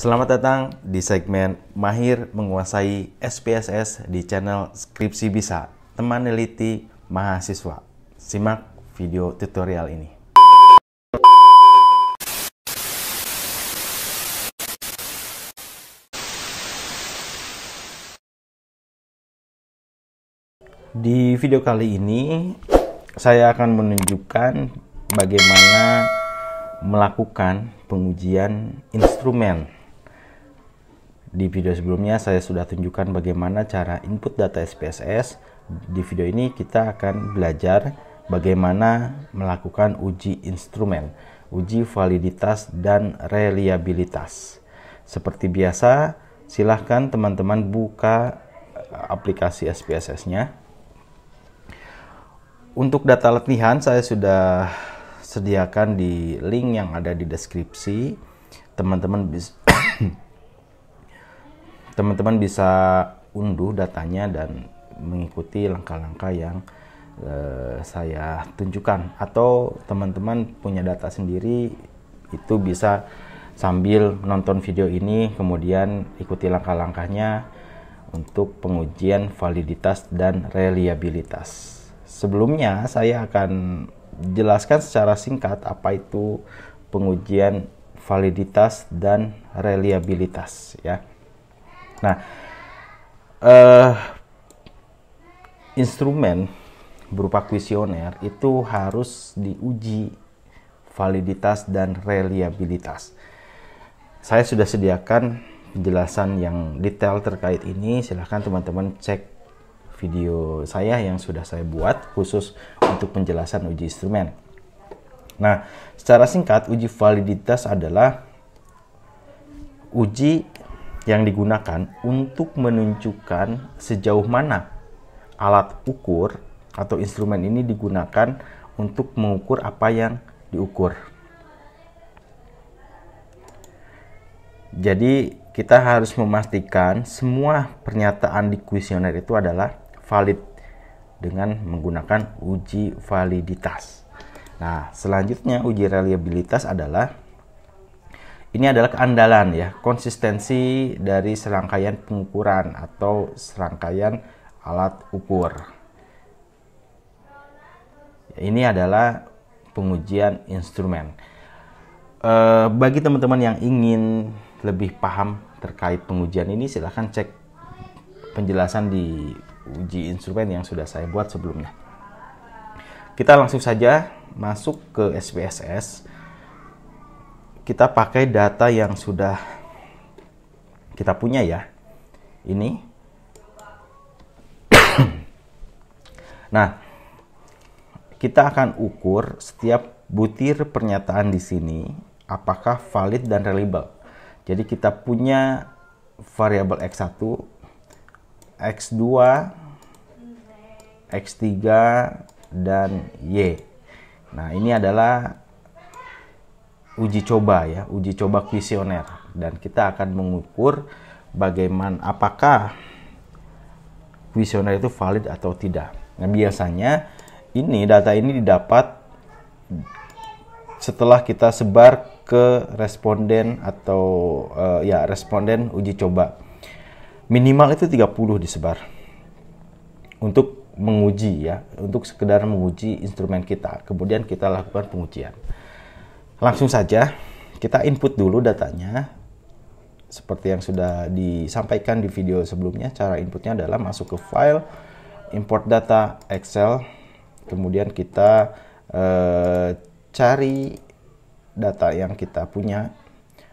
Selamat datang di segmen Mahir Menguasai SPSS di channel Skripsi Bisa, teman neliti mahasiswa. Simak video tutorial ini. Di video kali ini, saya akan menunjukkan bagaimana melakukan pengujian instrumen di video sebelumnya saya sudah tunjukkan bagaimana cara input data SPSS. Di video ini kita akan belajar bagaimana melakukan uji instrumen, uji validitas dan reliabilitas. Seperti biasa, silahkan teman-teman buka eh, aplikasi SPSS-nya. Untuk data latihan saya sudah sediakan di link yang ada di deskripsi. Teman-teman bisa teman-teman bisa unduh datanya dan mengikuti langkah-langkah yang uh, saya tunjukkan atau teman-teman punya data sendiri itu bisa sambil nonton video ini kemudian ikuti langkah-langkahnya untuk pengujian validitas dan reliabilitas. Sebelumnya saya akan jelaskan secara singkat apa itu pengujian validitas dan reliabilitas ya. Nah, uh, instrumen berupa kuesioner itu harus diuji validitas dan reliabilitas. Saya sudah sediakan penjelasan yang detail terkait ini. Silahkan teman-teman cek video saya yang sudah saya buat khusus untuk penjelasan uji instrumen. Nah, secara singkat uji validitas adalah uji yang digunakan untuk menunjukkan sejauh mana alat ukur atau instrumen ini digunakan untuk mengukur apa yang diukur. Jadi, kita harus memastikan semua pernyataan di kuesioner itu adalah valid dengan menggunakan uji validitas. Nah, selanjutnya uji reliabilitas adalah ini adalah keandalan ya, konsistensi dari serangkaian pengukuran atau serangkaian alat ukur. Ini adalah pengujian instrumen. Eh, bagi teman-teman yang ingin lebih paham terkait pengujian ini, silahkan cek penjelasan di uji instrumen yang sudah saya buat sebelumnya. Kita langsung saja masuk ke SPSS kita pakai data yang sudah kita punya ya. Ini. nah, kita akan ukur setiap butir pernyataan di sini apakah valid dan reliable. Jadi kita punya variabel x1, x2, x3 dan y. Nah, ini adalah uji coba ya, uji coba visioner dan kita akan mengukur bagaimana apakah visioner itu valid atau tidak. Nah, biasanya ini data ini didapat setelah kita sebar ke responden atau uh, ya responden uji coba. Minimal itu 30 disebar. Untuk menguji ya, untuk sekedar menguji instrumen kita. Kemudian kita lakukan pengujian. Langsung saja kita input dulu datanya seperti yang sudah disampaikan di video sebelumnya cara inputnya adalah masuk ke file import data Excel kemudian kita eh, cari data yang kita punya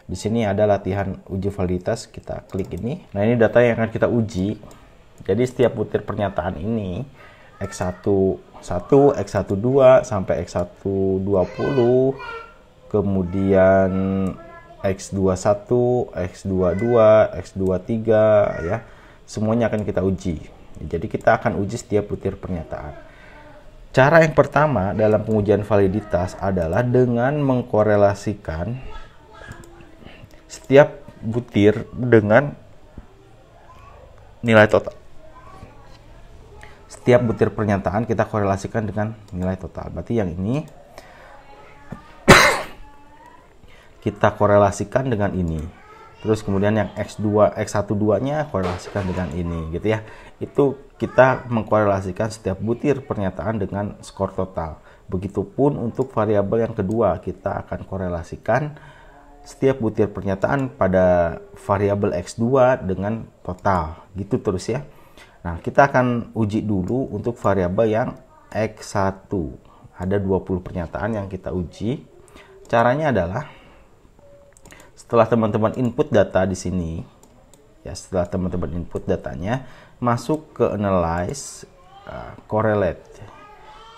di sini ada latihan uji validitas kita klik ini nah ini data yang akan kita uji jadi setiap butir pernyataan ini X11 X12 sampai X120 kemudian X21, X22, X23 ya. Semuanya akan kita uji. Jadi kita akan uji setiap butir pernyataan. Cara yang pertama dalam pengujian validitas adalah dengan mengkorelasikan setiap butir dengan nilai total. Setiap butir pernyataan kita korelasikan dengan nilai total. Berarti yang ini kita korelasikan dengan ini. Terus kemudian yang X2, X12-nya korelasikan dengan ini gitu ya. Itu kita mengkorelasikan setiap butir pernyataan dengan skor total. Begitupun untuk variabel yang kedua, kita akan korelasikan setiap butir pernyataan pada variabel X2 dengan total. Gitu terus ya. Nah, kita akan uji dulu untuk variabel yang X1. Ada 20 pernyataan yang kita uji. Caranya adalah setelah teman-teman input data di sini ya setelah teman-teman input datanya masuk ke analyze uh, correlate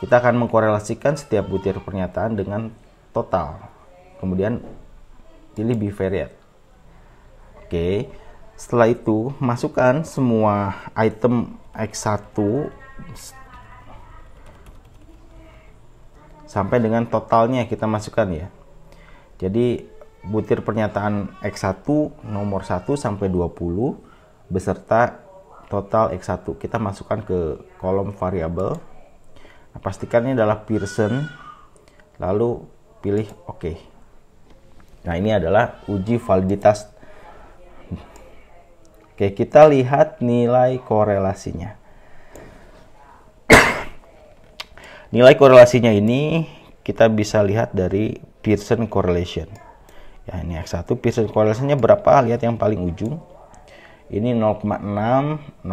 kita akan mengkorelasikan setiap butir pernyataan dengan total kemudian pilih bivariate oke setelah itu masukkan semua item x1 sampai dengan totalnya kita masukkan ya jadi butir pernyataan X1 nomor 1 sampai 20 beserta total X1. Kita masukkan ke kolom variabel. Nah, pastikan ini adalah Pearson. Lalu pilih OK. Nah, ini adalah uji validitas. Oke, kita lihat nilai korelasinya. nilai korelasinya ini kita bisa lihat dari Pearson correlation ya ini X1 Pearson correlationnya berapa lihat yang paling ujung ini 0,6 0,6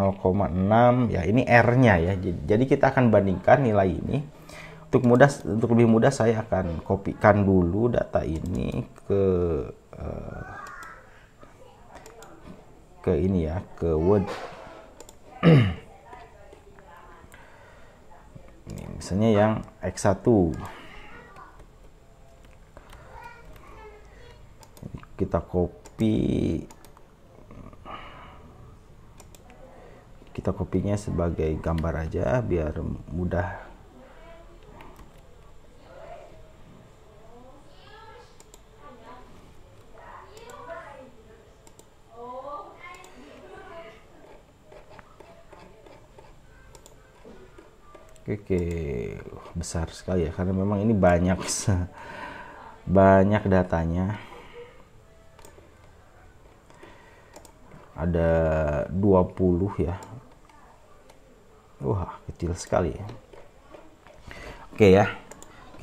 ya ini R nya ya jadi kita akan bandingkan nilai ini untuk mudah untuk lebih mudah saya akan kopikan dulu data ini ke eh, ke ini ya ke Word ini misalnya yang X1 kita copy kita kopinya sebagai gambar aja biar mudah Oke, besar sekali ya karena memang ini banyak banyak datanya. ada 20 ya wah kecil sekali ya oke ya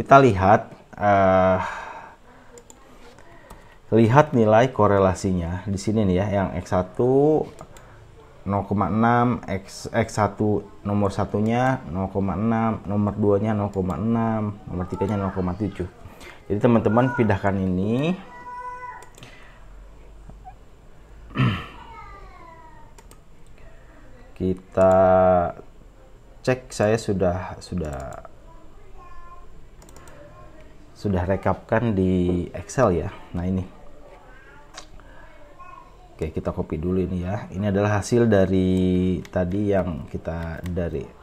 kita lihat uh, lihat nilai korelasinya di sini nih ya yang X1 0,6 X, X1 nomor satunya 0,6 nomor 2 nya 0,6 nomor 3 nya 0,7 jadi teman-teman pindahkan ini kita cek saya sudah sudah sudah rekapkan di Excel ya nah ini Oke kita copy dulu ini ya ini adalah hasil dari tadi yang kita dari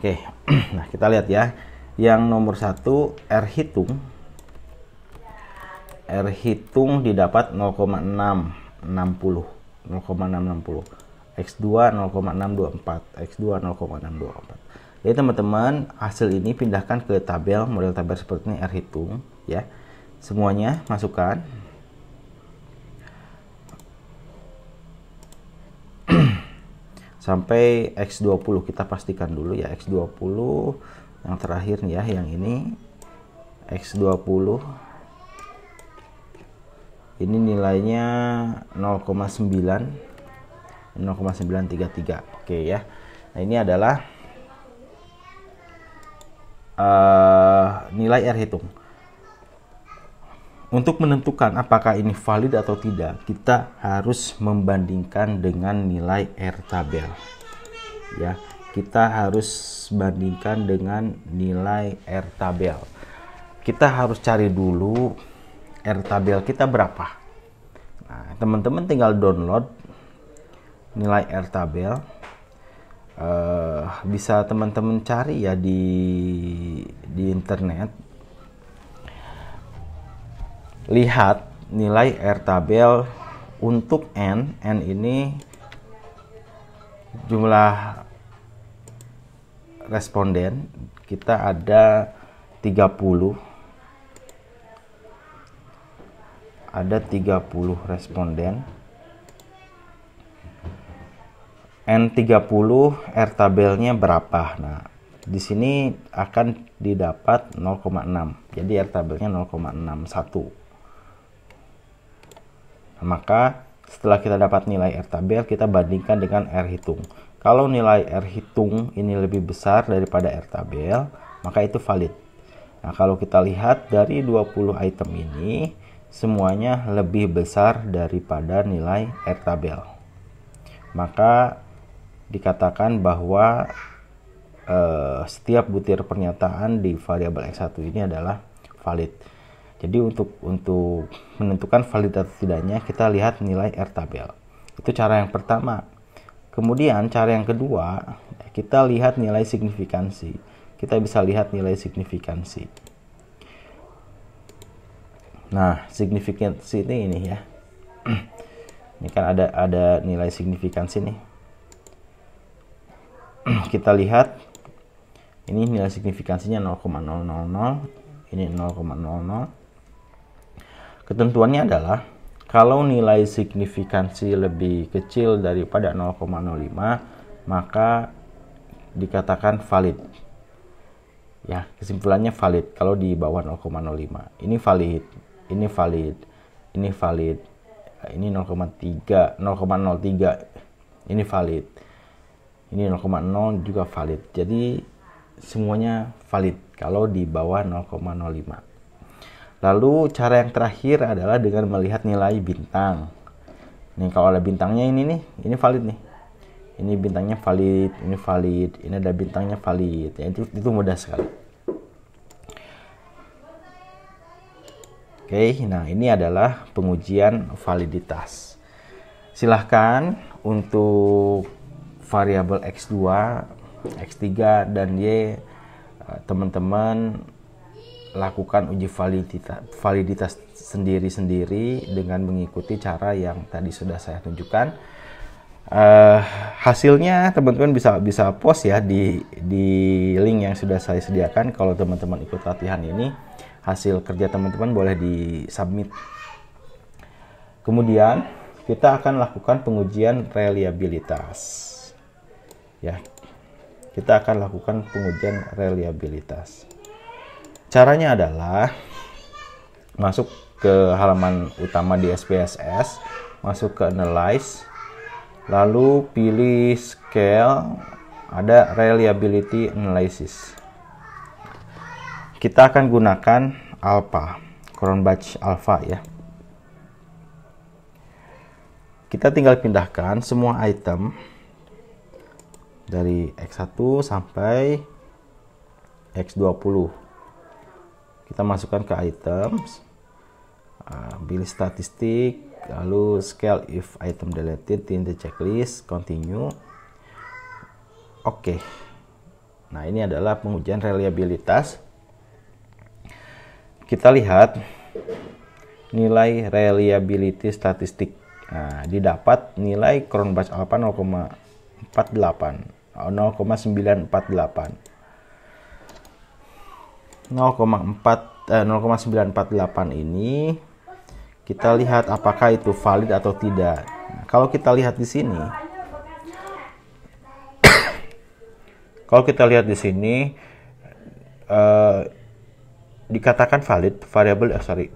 Oke, nah kita lihat ya. Yang nomor satu R hitung R hitung didapat 0,660 0,660 X2 0,624 X2 0,624 jadi teman-teman hasil ini pindahkan ke tabel model tabel seperti ini R hitung ya semuanya masukkan sampai X20 kita pastikan dulu ya X20 yang terakhir nih ya yang ini X20 ini nilainya 0,9 0,933 oke ya nah ini adalah uh, nilai R hitung untuk menentukan apakah ini valid atau tidak kita harus membandingkan dengan nilai R tabel ya kita harus bandingkan dengan nilai R tabel kita harus cari dulu R tabel kita berapa. Nah, teman-teman tinggal download nilai tabel. Uh, eh, bisa teman-teman cari ya di di internet. Lihat nilai R tabel untuk n, n ini jumlah responden kita ada 30 ada 30 responden N30 R tabelnya berapa nah di sini akan didapat 0,6 jadi R tabelnya 0,61 nah, maka setelah kita dapat nilai R tabel kita bandingkan dengan R hitung kalau nilai R hitung ini lebih besar daripada R tabel maka itu valid Nah, kalau kita lihat dari 20 item ini, semuanya lebih besar daripada nilai R tabel. Maka dikatakan bahwa eh, setiap butir pernyataan di variabel X1 ini adalah valid. Jadi untuk untuk menentukan valid atau tidaknya kita lihat nilai R tabel. Itu cara yang pertama. Kemudian cara yang kedua, kita lihat nilai signifikansi. Kita bisa lihat nilai signifikansi. Nah, signifikansi ini ini ya. Ini kan ada ada nilai signifikansi nih. Kita lihat ini nilai signifikansinya 0,000, ini 0,00. Ketentuannya adalah kalau nilai signifikansi lebih kecil daripada 0,05 maka dikatakan valid. Ya, kesimpulannya valid kalau di bawah 0,05. Ini valid ini valid ini valid ini 0,3 0,03 ini valid ini 0,0 juga valid jadi semuanya valid kalau di bawah 0,05 lalu cara yang terakhir adalah dengan melihat nilai bintang nih kalau ada bintangnya ini nih ini valid nih ini bintangnya valid ini valid ini ada bintangnya valid ya, itu itu mudah sekali Oke, nah ini adalah pengujian validitas. Silahkan untuk variabel x2, x3 dan y eh, teman-teman lakukan uji validitas, validitas sendiri-sendiri dengan mengikuti cara yang tadi sudah saya tunjukkan. Uh, hasilnya teman-teman bisa bisa post ya di di link yang sudah saya sediakan kalau teman-teman ikut latihan ini hasil kerja teman-teman boleh disubmit. Kemudian kita akan lakukan pengujian reliabilitas. Ya. Kita akan lakukan pengujian reliabilitas. Caranya adalah masuk ke halaman utama di SPSS, masuk ke analyze, lalu pilih scale, ada reliability analysis kita akan gunakan alpha Cronbach alpha ya kita tinggal pindahkan semua item dari X1 sampai X20 kita masukkan ke items ah, pilih statistik lalu scale if item deleted in the checklist continue oke okay. nah ini adalah pengujian reliabilitas kita lihat nilai reliability statistik. Nah, didapat nilai Cronbach alpha 0,48 0,948 0,4 0,948 ini kita lihat apakah itu valid atau tidak. Nah, kalau kita lihat di sini kalau kita lihat di sini eh, dikatakan valid variabel eh, sorry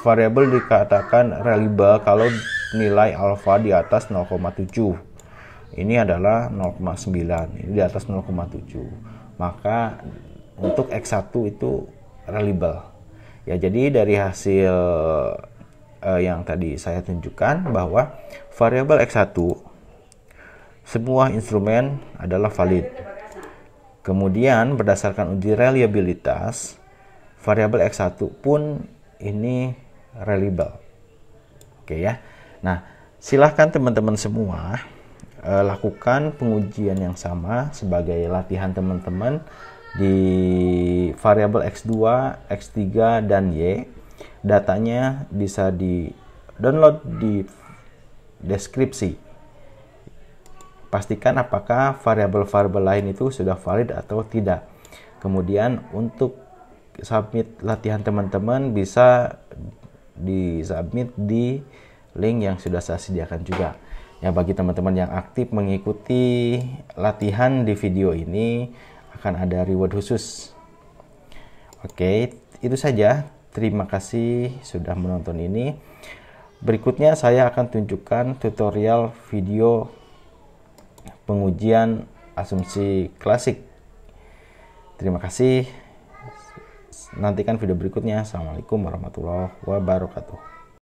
variabel dikatakan reliable kalau nilai alfa di atas 0,7 ini adalah 0,9 ini di atas 0,7 maka untuk X1 itu reliable ya jadi dari hasil eh, yang tadi saya tunjukkan bahwa variabel X1 semua instrumen adalah valid kemudian berdasarkan uji reliabilitas variabel x1 pun ini reliable. Oke ya. Nah, silahkan teman-teman semua eh, lakukan pengujian yang sama sebagai latihan teman-teman di variabel x2, x3 dan y. Datanya bisa di download di deskripsi. Pastikan apakah variabel-variabel lain itu sudah valid atau tidak. Kemudian untuk submit latihan teman-teman bisa di submit di link yang sudah saya sediakan juga. Ya bagi teman-teman yang aktif mengikuti latihan di video ini akan ada reward khusus. Oke, itu saja. Terima kasih sudah menonton ini. Berikutnya saya akan tunjukkan tutorial video pengujian asumsi klasik. Terima kasih. Nantikan video berikutnya. Assalamualaikum warahmatullahi wabarakatuh.